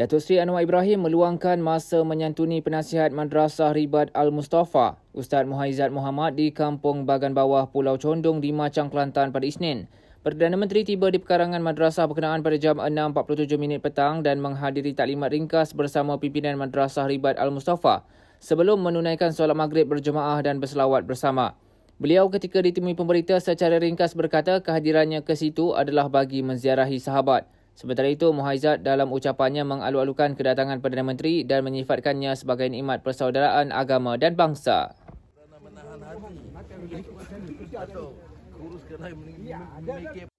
Dato Sri Anwar Ibrahim meluangkan masa menyantuni penasihat Madrasah Ribat Al-Mustafa, Ustaz Muhaizat Muhammad di Kampung Bagan Bawah Pulau Condong di Macang Kelantan pada Isnin. Perdana Menteri tiba di pekarangan madrasah berkenaan pada jam 6.47 minit petang dan menghadiri taklimat ringkas bersama pimpinan Madrasah Ribat Al-Mustafa sebelum menunaikan solat maghrib berjemaah dan berselawat bersama. Beliau ketika ditemui pemberita secara ringkas berkata kehadirannya ke situ adalah bagi menziarahi sahabat. Sementara itu, Muhaizat dalam ucapannya mengalu-alukan kedatangan Perdana Menteri dan menyifatkannya sebagai nikmat persaudaraan agama dan bangsa. Menahan hati.